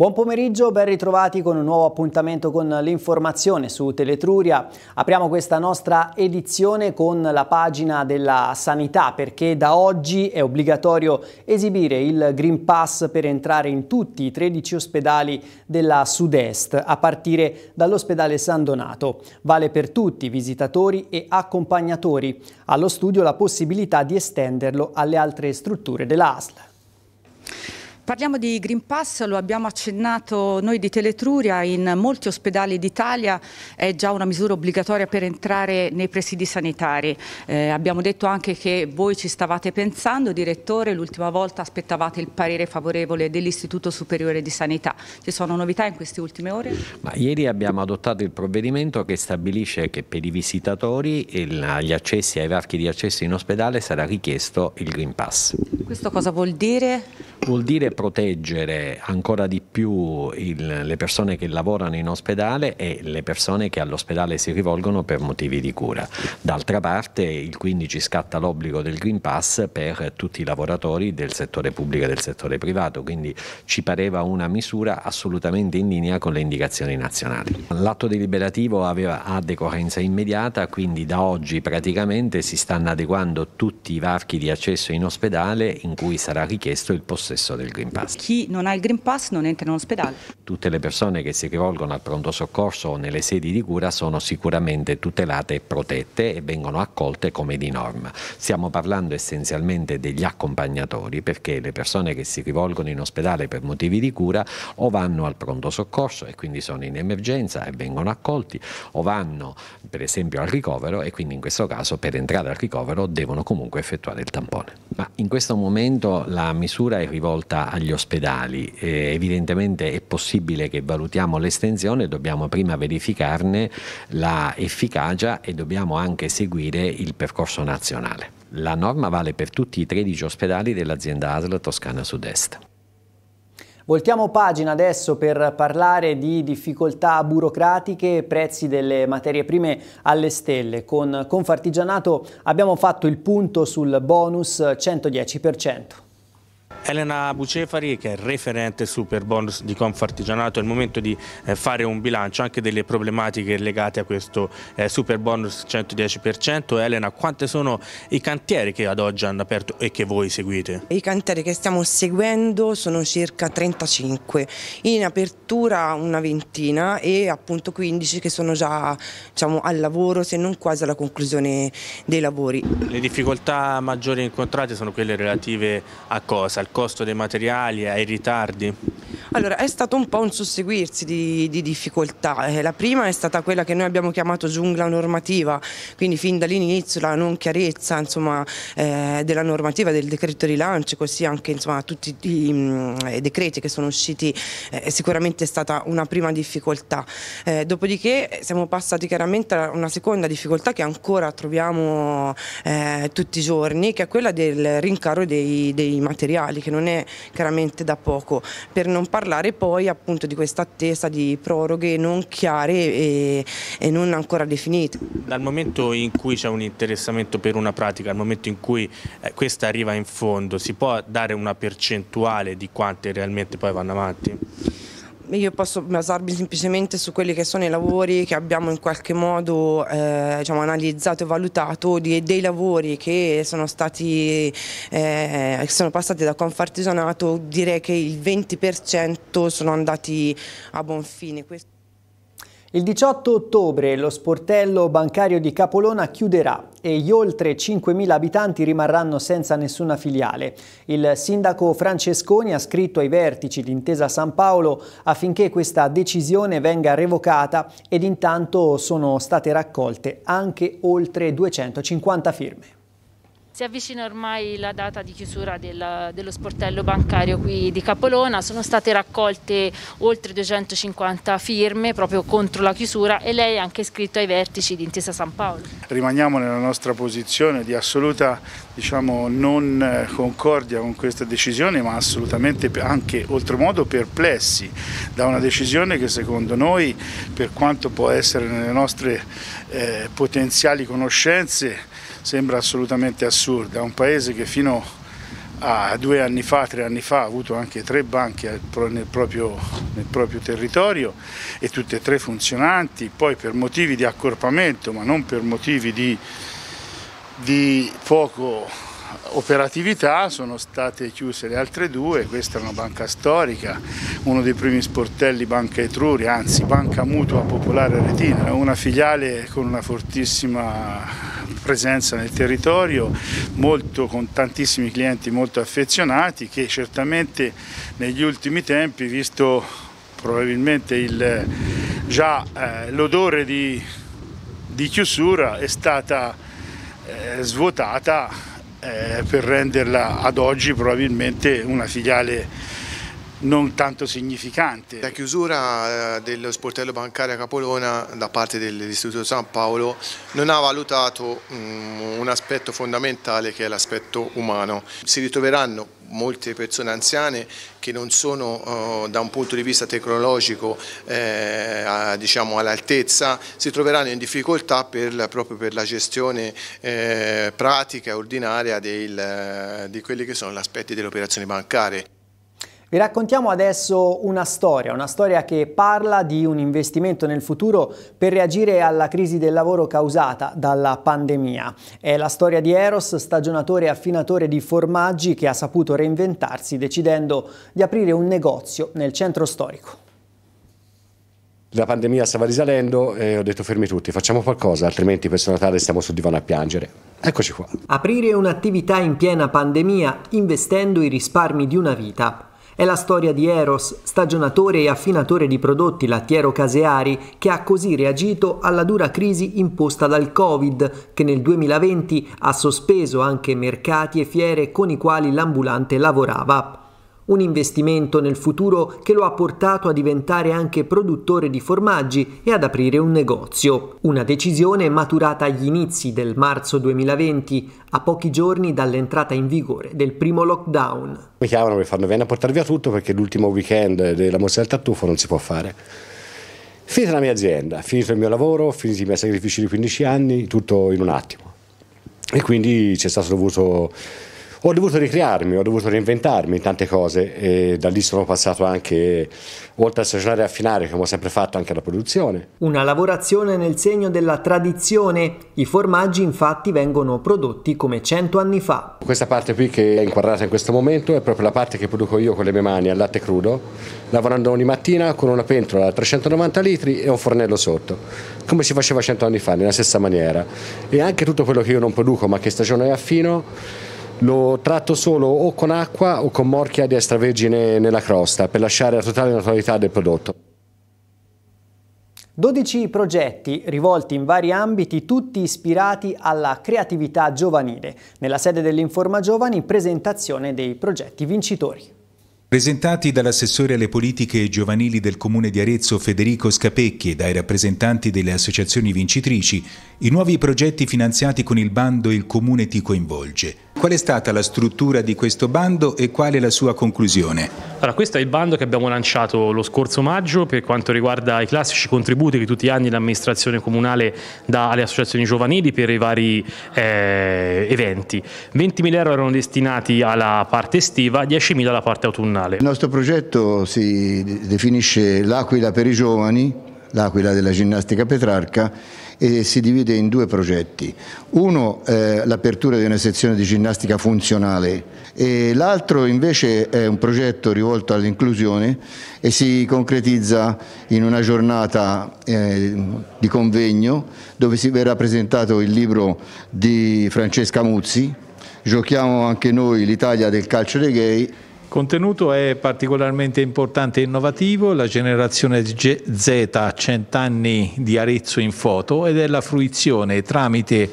Buon pomeriggio, ben ritrovati con un nuovo appuntamento con l'informazione su Teletruria. Apriamo questa nostra edizione con la pagina della sanità perché da oggi è obbligatorio esibire il Green Pass per entrare in tutti i 13 ospedali della Sud-Est a partire dall'ospedale San Donato. Vale per tutti, visitatori e accompagnatori. Allo studio la possibilità di estenderlo alle altre strutture dell'ASL. Parliamo di Green Pass, lo abbiamo accennato noi di Teletruria, in molti ospedali d'Italia è già una misura obbligatoria per entrare nei presidi sanitari. Eh, abbiamo detto anche che voi ci stavate pensando, direttore, l'ultima volta aspettavate il parere favorevole dell'Istituto Superiore di Sanità. Ci sono novità in queste ultime ore? Ma ieri abbiamo adottato il provvedimento che stabilisce che per i visitatori il, gli accessi ai varchi di accesso in ospedale sarà richiesto il Green Pass. Questo cosa vuol dire? Vuol dire proteggere ancora di più il, le persone che lavorano in ospedale e le persone che all'ospedale si rivolgono per motivi di cura. D'altra parte il 15 scatta l'obbligo del Green Pass per tutti i lavoratori del settore pubblico e del settore privato, quindi ci pareva una misura assolutamente in linea con le indicazioni nazionali. L'atto deliberativo aveva, ha decorrenza immediata, quindi da oggi praticamente si stanno adeguando tutti i varchi di accesso in ospedale in cui sarà richiesto il possesso del Green Pass. Green Pass. Chi non ha il Green Pass non entra in ospedale. Tutte le persone che si rivolgono al pronto soccorso o nelle sedi di cura sono sicuramente tutelate e protette e vengono accolte come di norma. Stiamo parlando essenzialmente degli accompagnatori perché le persone che si rivolgono in ospedale per motivi di cura o vanno al pronto soccorso e quindi sono in emergenza e vengono accolti o vanno per esempio al ricovero e quindi in questo caso per entrare al ricovero devono comunque effettuare il tampone. Ma in questo momento la misura è rivolta agli ospedali. Eh, evidentemente è possibile che valutiamo l'estensione, dobbiamo prima verificarne l'efficacia e dobbiamo anche seguire il percorso nazionale. La norma vale per tutti i 13 ospedali dell'azienda ASL Toscana Sud-Est. Voltiamo pagina adesso per parlare di difficoltà burocratiche e prezzi delle materie prime alle stelle. Con Confartigianato abbiamo fatto il punto sul bonus 110%. Elena Bucefari che è referente super bonus di Confartigianato, è il momento di eh, fare un bilancio anche delle problematiche legate a questo eh, super bonus 110%. Elena, quante sono i cantieri che ad oggi hanno aperto e che voi seguite? I cantieri che stiamo seguendo sono circa 35, in apertura una ventina e appunto 15 che sono già diciamo, al lavoro se non quasi alla conclusione dei lavori. Le difficoltà maggiori incontrate sono quelle relative a cosa? Al costo dei materiali, ai ritardi? Allora, è stato un po' un susseguirsi di, di difficoltà. Eh, la prima è stata quella che noi abbiamo chiamato giungla normativa, quindi fin dall'inizio la non chiarezza insomma, eh, della normativa, del decreto rilancio, così anche insomma, tutti i, mh, mm, i, decreti che sono usciti, eh, sicuramente è stata una prima difficoltà. Eh, dopodiché siamo passati chiaramente a una seconda difficoltà che ancora troviamo eh, tutti i giorni, che è quella del rincaro dei, dei materiali giornali, che non è chiaramente da poco, per non parlare poi appunto di questa attesa di proroghe non chiare e, e non ancora definite. Dal momento in cui c'è un interessamento per una pratica, al momento in cui eh, questa arriva in fondo, si può dare una percentuale di quante realmente poi vanno avanti? Io posso basarmi semplicemente su quelli che sono i lavori che abbiamo in qualche modo eh, diciamo, analizzato e valutato di, dei lavori che sono stati eh, sono passati da Confartigianato direi che il 20% sono andati a buon fine. Il 18 ottobre lo sportello bancario di Capolona chiuderà e gli oltre 5.000 abitanti rimarranno senza nessuna filiale. Il sindaco Francesconi ha scritto ai vertici d'Intesa San Paolo affinché questa decisione venga revocata ed intanto sono state raccolte anche oltre 250 firme. Si avvicina ormai la data di chiusura del, dello sportello bancario qui di Capolona, sono state raccolte oltre 250 firme proprio contro la chiusura e lei ha anche scritto ai vertici di Intesa San Paolo. Rimaniamo nella nostra posizione di assoluta diciamo, non eh, concordia con questa decisione ma assolutamente anche oltremodo perplessi da una decisione che secondo noi per quanto può essere nelle nostre eh, potenziali conoscenze sembra assolutamente assurda. Un paese che fino a due anni fa, tre anni fa, ha avuto anche tre banche nel proprio, nel proprio territorio e tutte e tre funzionanti, poi per motivi di accorpamento, ma non per motivi di, di poco operatività sono state chiuse le altre due, questa è una banca storica, uno dei primi sportelli Banca Etruria, anzi Banca Mutua Popolare Retina, una filiale con una fortissima presenza nel territorio, molto, con tantissimi clienti molto affezionati che certamente negli ultimi tempi, visto probabilmente il, già eh, l'odore di, di, chiusura, è stata eh, svuotata eh, per renderla ad oggi probabilmente una filiale non tanto significante. La chiusura eh, dello sportello bancario a Capolona da parte dell'Istituto San Paolo non ha valutato mm, un aspetto fondamentale che è l'aspetto umano. Si ritroveranno molte persone anziane che non sono eh, da un punto di vista tecnologico eh, diciamo all'altezza, si troveranno in difficoltà per, proprio per la gestione pratica e ordinaria del, di quelli che sono gli aspetti delle operazioni bancarie. Vi raccontiamo adesso una storia, una storia che parla di un investimento nel futuro per reagire alla crisi del lavoro causata dalla pandemia. È la storia di Eros, stagionatore e affinatore di formaggi che ha saputo reinventarsi decidendo di aprire un negozio nel centro storico la pandemia stava risalendo e ho detto fermi tutti, facciamo qualcosa, altrimenti per Natale stiamo sul divano a piangere. Eccoci qua. Aprire un'attività in piena pandemia investendo i risparmi di una vita è la storia di Eros, stagionatore e affinatore di prodotti lattiero-caseari, che ha così reagito alla dura crisi imposta dal Covid, che nel 2020 ha sospeso anche mercati e fiere con i quali l'ambulante lavorava un investimento nel futuro che lo ha portato a diventare anche produttore di formaggi e ad aprire un negozio. Una decisione maturata agli inizi del marzo 2020, a pochi giorni dall'entrata in vigore del primo lockdown. Mi chiamano mi fanno vieni a portare via tutto perché l'ultimo weekend della mostra del tartufo non si può fare. Finita la mia azienda, finito il mio lavoro, finiti i miei sacrifici di 15 anni, tutto in un attimo. E quindi c'è stato dovuto ho dovuto ricrearmi, ho dovuto reinventarmi in tante cose e da lì sono passato anche, oltre a stagionare e affinare, come ho sempre fatto, anche alla produzione. Una lavorazione nel segno della tradizione. I formaggi infatti vengono prodotti come cento anni fa. Questa parte qui che è inquadrata in questo momento è proprio la parte che produco io con le mie mani al latte crudo, lavorando ogni mattina con una pentola da 390 litri e un fornello sotto, come si faceva cento anni fa, nella stessa maniera. E anche tutto quello che io non produco ma che stagiono e affino lo tratto solo o con acqua o con morchia di extravergine nella crosta per lasciare la totale naturalità del prodotto. 12 progetti rivolti in vari ambiti, tutti ispirati alla creatività giovanile. Nella sede dell'Informa Giovani, presentazione dei progetti vincitori. Presentati dall'assessore alle politiche giovanili del comune di Arezzo Federico Scapecchi e dai rappresentanti delle associazioni vincitrici, i nuovi progetti finanziati con il bando Il comune ti coinvolge. Qual è stata la struttura di questo bando e qual è la sua conclusione? Allora, questo è il bando che abbiamo lanciato lo scorso maggio per quanto riguarda i classici contributi che tutti gli anni l'amministrazione comunale dà alle associazioni giovanili per i vari eh, eventi. 20.000 euro erano destinati alla parte estiva, 10.000 alla parte autunnale. Il nostro progetto si definisce l'Aquila per i giovani, l'Aquila della ginnastica Petrarca e si divide in due progetti. Uno è eh, l'apertura di una sezione di ginnastica funzionale e l'altro invece è un progetto rivolto all'inclusione e si concretizza in una giornata eh, di convegno dove si verrà presentato il libro di Francesca Muzzi, Giochiamo anche noi l'Italia del calcio dei gay contenuto è particolarmente importante e innovativo, la generazione Z ha cent'anni di Arezzo in foto ed è la fruizione tramite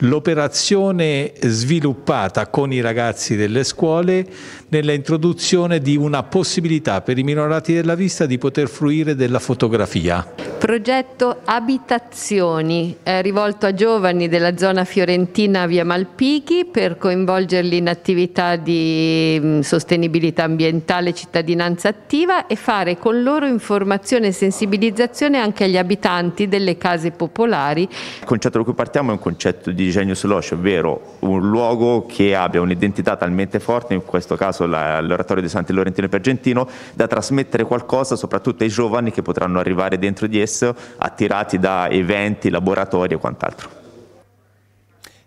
l'operazione sviluppata con i ragazzi delle scuole nella introduzione di una possibilità per i minorati della vista di poter fruire della fotografia. Progetto Abitazioni, eh, rivolto a giovani della zona fiorentina via Malpighi per coinvolgerli in attività di mm, sostenibilità ambientale, cittadinanza attiva e fare con loro informazione e sensibilizzazione anche agli abitanti delle case popolari. Il concetto da cui partiamo è un concetto di di genio ovvero un luogo che abbia un'identità talmente forte, in questo caso la, l'oratorio di Santi Laurentino Pergentino, da trasmettere qualcosa soprattutto ai giovani che potranno arrivare dentro di esso attirati da eventi, laboratori e quant'altro.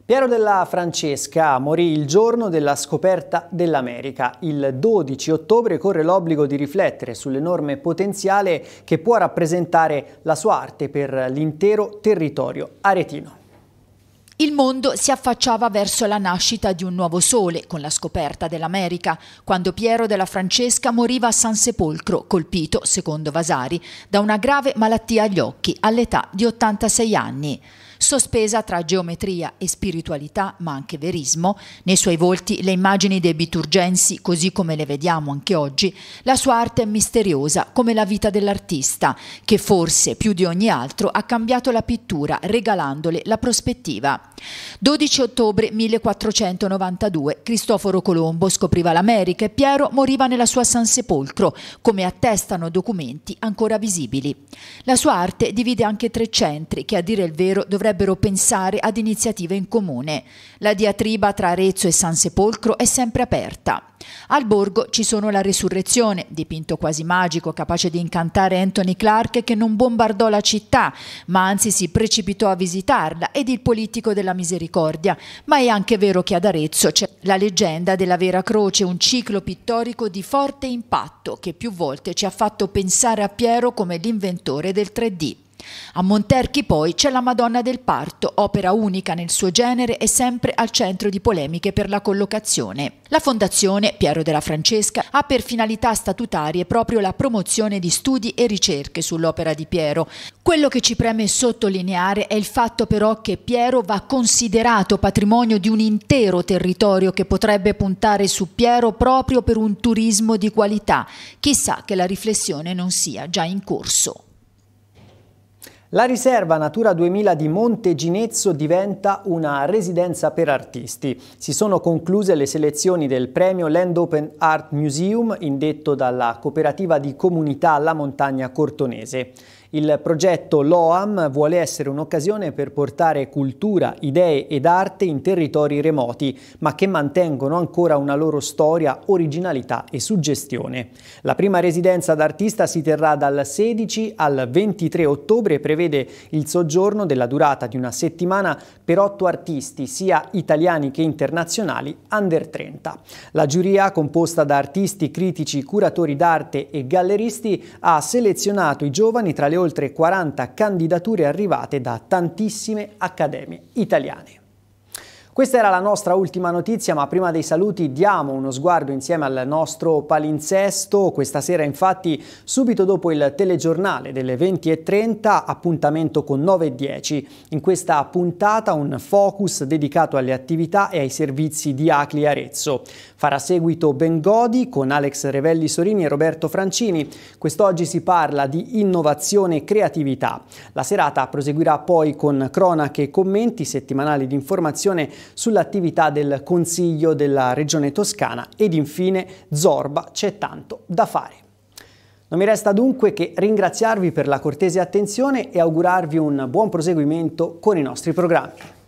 Piero della Francesca morì il giorno della scoperta dell'America. Il 12 ottobre corre l'obbligo di riflettere sull'enorme potenziale che può rappresentare la sua arte per l'intero territorio aretino. Il mondo si affacciava verso la nascita di un nuovo sole con la scoperta dell'America, quando Piero della Francesca moriva a San Sepolcro, colpito, secondo Vasari, da una grave malattia agli occhi all'età di 86 anni sospesa tra geometria e spiritualità, ma anche verismo, nei suoi volti le immagini dei biturgensi così come le vediamo anche oggi, la sua arte è misteriosa come la vita dell'artista, che forse più di ogni altro ha cambiato la pittura regalandole la prospettiva. 12 ottobre 1492 Cristoforo Colombo scopriva l'America e Piero moriva nella sua San Sepolcro, come attestano documenti ancora visibili. La sua arte divide anche tre centri che a dire il vero dovrebbero pensare ad iniziative in comune. La diatriba tra Arezzo e San Sepolcro è sempre aperta. Al borgo ci sono la Resurrezione, dipinto quasi magico capace di incantare Anthony Clark che non bombardò la città, ma anzi si precipitò a visitarla ed il politico della della misericordia, ma è anche vero che ad Arezzo c'è la leggenda della Vera Croce, un ciclo pittorico di forte impatto che più volte ci ha fatto pensare a Piero come l'inventore del 3D. A Monterchi poi c'è la Madonna del Parto, opera unica nel suo genere e sempre al centro di polemiche per la collocazione. La Fondazione Piero della Francesca ha per finalità statutarie proprio la promozione di studi e ricerche sull'opera di Piero. Quello che ci preme sottolineare è il fatto però che Piero va considerato patrimonio di un intero territorio che potrebbe puntare su Piero proprio per un turismo di qualità. Chissà che la riflessione non sia già in corso. La riserva Natura 2000 di Monte Ginezzo diventa una residenza per artisti. Si sono concluse le selezioni del premio Land Open Art Museum indetto dalla cooperativa di comunità La Montagna Cortonese. Il progetto LOAM vuole essere un'occasione per portare cultura, idee ed arte in territori remoti, ma che mantengono ancora una loro storia, originalità e suggestione. La prima residenza d'artista si terrà dal 16 al 23 ottobre e prevede il soggiorno della durata di una settimana per otto artisti, sia italiani che internazionali, under 30. La giuria, composta da artisti, critici, curatori d'arte e galleristi, ha selezionato i giovani tra le oltre 40 candidature arrivate da tantissime accademie italiane. Questa era la nostra ultima notizia, ma prima dei saluti diamo uno sguardo insieme al nostro palinsesto. Questa sera infatti, subito dopo il telegiornale delle 20.30, appuntamento con 9.10. In questa puntata un focus dedicato alle attività e ai servizi di Acli Arezzo. Farà seguito Ben Godi con Alex Revelli Sorini e Roberto Francini. Quest'oggi si parla di innovazione e creatività. La serata proseguirà poi con cronache e commenti settimanali di informazione sull'attività del Consiglio della Regione Toscana ed infine Zorba c'è tanto da fare. Non mi resta dunque che ringraziarvi per la cortese attenzione e augurarvi un buon proseguimento con i nostri programmi.